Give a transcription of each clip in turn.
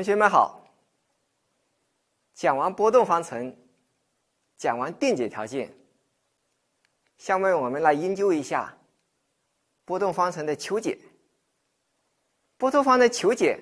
同学们好，讲完波动方程，讲完电解条件，下面我们来研究一下波动方程的求解。波动方程的求解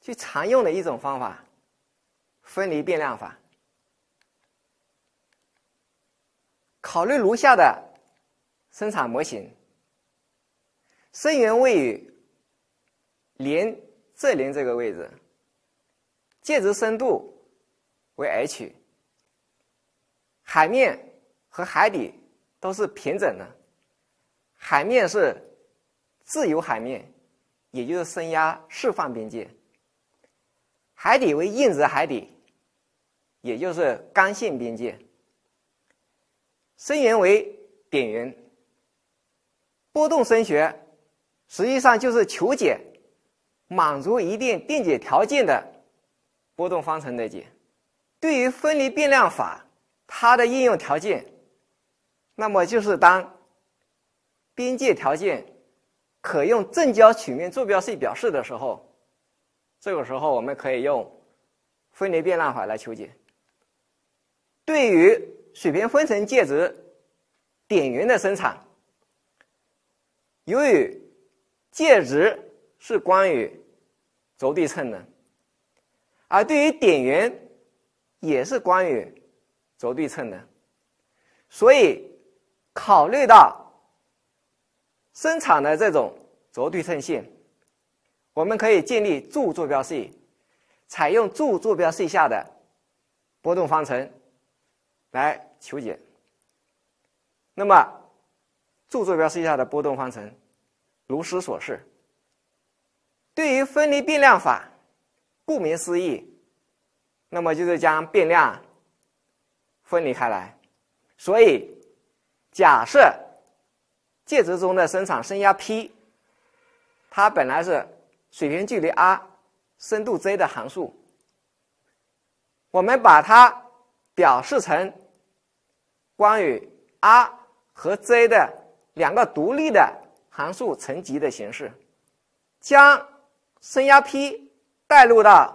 最常用的一种方法，分离变量法。考虑如下的生产模型，声源位于零。这零这个位置，介质深度为 h，海面和海底都是平整的，海面是自由海面，也就是升压释放边界，海底为硬质海底，也就是刚性边界，声源为点源，波动声学实际上就是求解。满足一定电解条件的波动方程的解，对于分离变量法，它的应用条件，那么就是当边界条件可用正交曲面坐标系表示的时候，这个时候我们可以用分离变量法来求解。对于水平分层介质点源的生产，由于介质。是关于轴对称的，而对于点源也是关于轴对称的，所以考虑到生产的这种轴对称性，我们可以建立柱坐标系，采用柱坐标系下的波动方程来求解。那么柱坐标系下的波动方程如图所示。对于分离变量法，顾名思义，那么就是将变量分离开来。所以，假设介质中的生产升压 p，它本来是水平距离 r、深度 z 的函数。我们把它表示成关于 r 和 z 的两个独立的函数乘积的形式，将。升压 p 带入到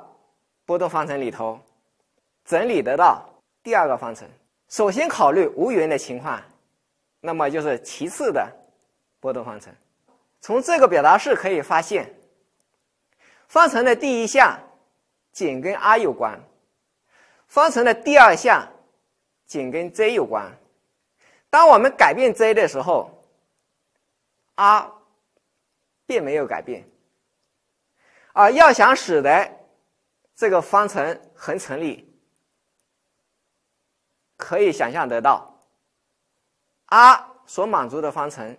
波动方程里头，整理得到第二个方程。首先考虑无源的情况，那么就是其次的波动方程。从这个表达式可以发现，方程的第一项仅跟 r 有关，方程的第二项仅跟 z 有关。当我们改变 z 的时候，r 并没有改变。啊，要想使得这个方程恒成立，可以想象得到，r 所满足的方程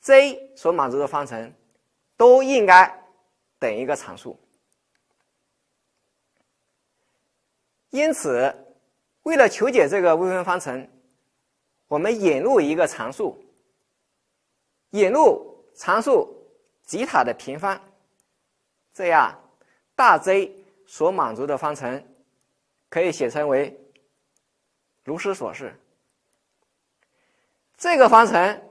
，z 所满足的方程，都应该等一个常数。因此，为了求解这个微分方程，我们引入一个常数，引入常数吉塔的平方。这样，大 Z 所满足的方程可以写成为，如图所示。这个方程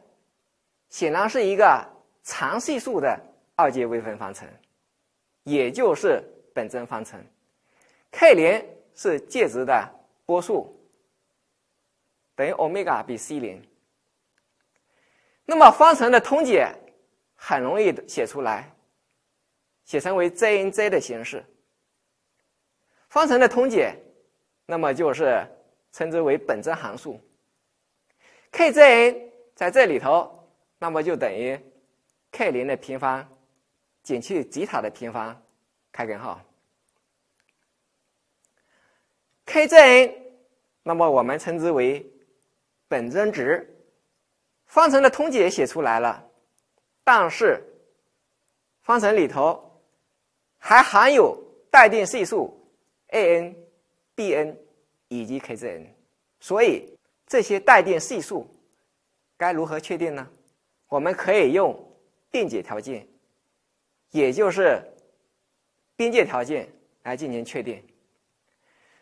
显然是一个常系数的二阶微分方程，也就是本征方程。k 零是介值的波数，等于欧米伽比 c 零。那么方程的通解很容易写出来。写成为 z n z 的形式，方程的通解，那么就是称之为本征函数。k z n 在这里头，那么就等于 k 零的平方减去吉塔的平方开根号。k z n 那么我们称之为本征值。方程的通解写出来了，但是方程里头。还含有带电系数 a_n、b_n 以及 k_zn，所以这些带电系数该如何确定呢？我们可以用电解条件，也就是边界条件来进行确定。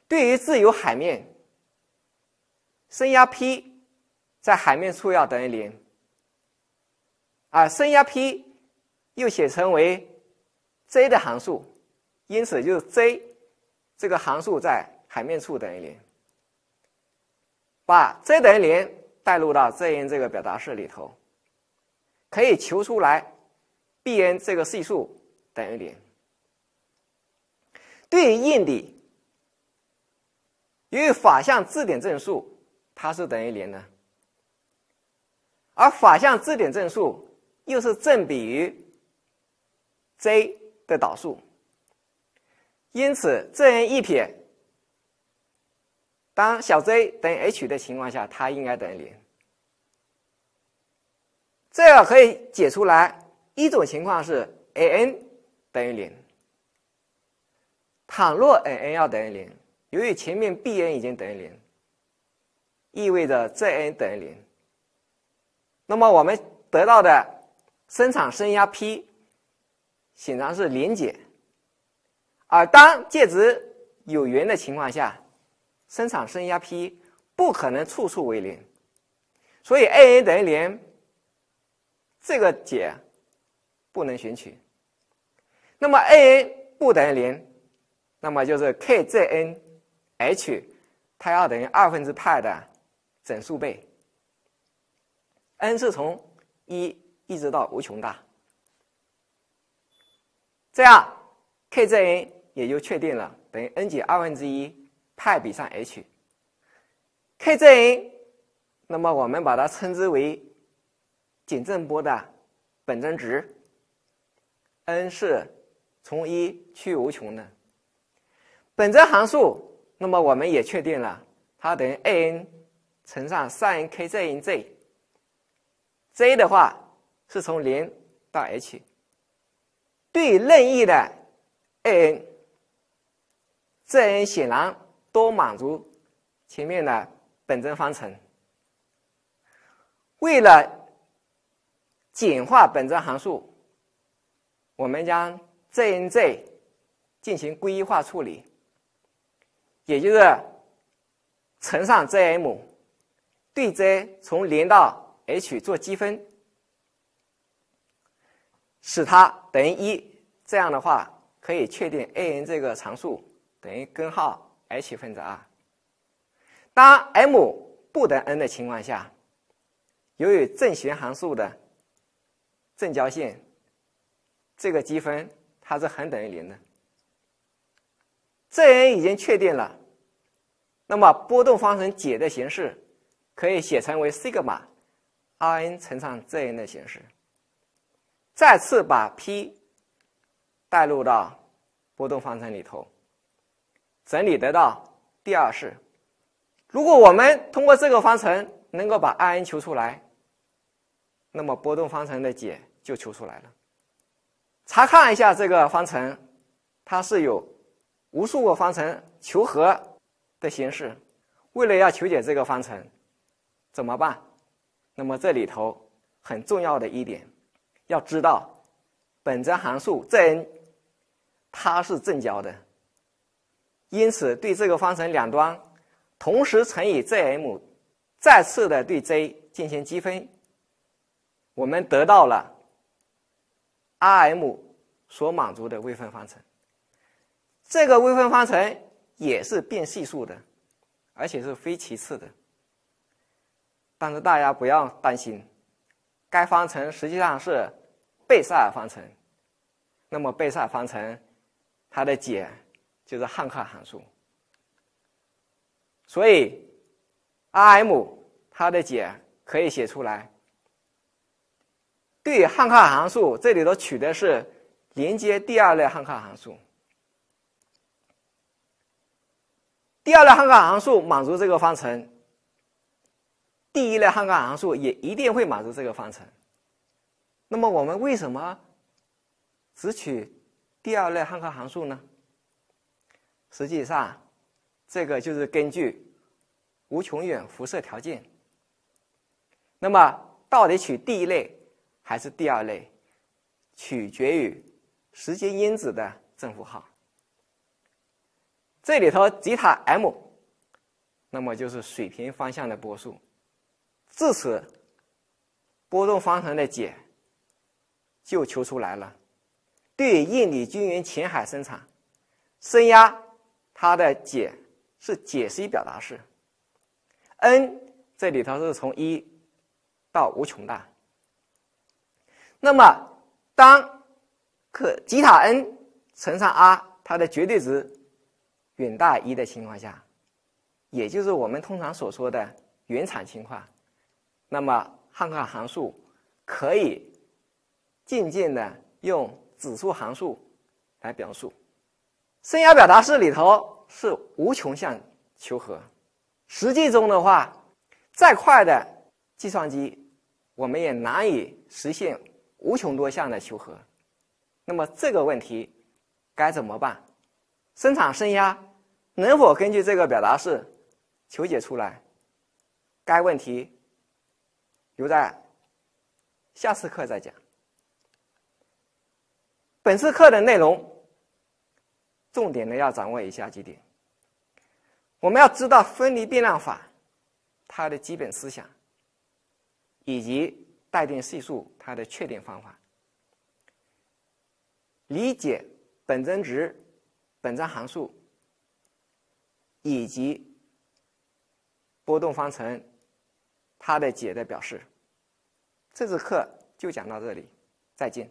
对于自由海面，升压 p 在海面处要等于零。啊，升压 p 又写成为。z 的函数，因此就是 z 这个函数在海面处等于零。把 z 等于零带入到 z n 这个表达式里头，可以求出来 b n 这个系数等于零。对应的，由于法向质点正数它是等于零的，而法向质点正数又是正比于 z。的导数，因此这 n 一撇当小 z 等于 h 的情况下，它应该等于零。这样可以解出来一种情况是 a n 等于零。倘若 a n 要等于零，由于前面 b n 已经等于零，意味着 z n 等于零。那么我们得到的生产升压 p。显然是零解，而当介质有源的情况下，生产升压 P 不可能处处为零，所以 a n 等于零这个解不能选取。那么 a n 不等于零，那么就是 k z n h 它要等于二分之派的整数倍，n 是从一一直到无穷大。这样，k zn 也就确定了，等于 n 减二分之一派比上 h。k zn，那么我们把它称之为减正波的本征值。n 是从一趋无穷的。本征函数，那么我们也确定了，它等于 a n 乘上 sin k zn z。z 的话是从零到 h。最任意的 a n，这 n 显然都满足前面的本征方程。为了简化本征函数，我们将 z n z 进行归一化处理，也就是乘上 z m，对 z 从零到 h 做积分。使它等于一，这样的话可以确定 a n 这个常数等于根号 h 分之啊。当 m 不等 n 的情况下，由于正弦函数的正交线，这个积分它是恒等于零的。这 n 已经确定了，那么波动方程解的形式可以写成为 sigma r n 乘上 z n 的形式。再次把 p 带入到波动方程里头，整理得到第二式。如果我们通过这个方程能够把 i n 求出来，那么波动方程的解就求出来了。查看一下这个方程，它是有无数个方程求和的形式。为了要求解这个方程，怎么办？那么这里头很重要的一点。要知道，本征函数 z，它是正交的。因此，对这个方程两端同时乘以 z_m，再次的对 z 进行积分，我们得到了 r_m 所满足的微分方程。这个微分方程也是变系数的，而且是非其次的。但是大家不要担心，该方程实际上是。贝塞尔方程，那么贝塞尔方程它的解就是汉克函数，所以 Rm 它的解可以写出来。对汉克函数，这里头取的是连接第二类汉克函数。第二类汉克函数满足这个方程，第一类汉克函数也一定会满足这个方程。那么我们为什么只取第二类汉克函数呢？实际上，这个就是根据无穷远辐射条件。那么到底取第一类还是第二类，取决于时间因子的正负号。这里头吉塔 m，那么就是水平方向的波数。至此，波动方程的解。就求出来了。对于应力均匀前海生产，升压它的解是解析表达式。n 这里头是从一到无穷大。那么当克吉塔 n 乘上 r 它的绝对值远大一的情况下，也就是我们通常所说的原厂情况，那么汉克尔函数可以。渐渐的用指数函数来表述，生压表达式里头是无穷项求和，实际中的话，再快的计算机，我们也难以实现无穷多项的求和。那么这个问题该怎么办？生产生压能否根据这个表达式求解出来？该问题留在下次课再讲。本次课的内容重点呢，要掌握以下几点：我们要知道分离变量法它的基本思想，以及带电系数它的确定方法；理解本增值、本征函数以及波动方程它的解的表示。这次课就讲到这里，再见。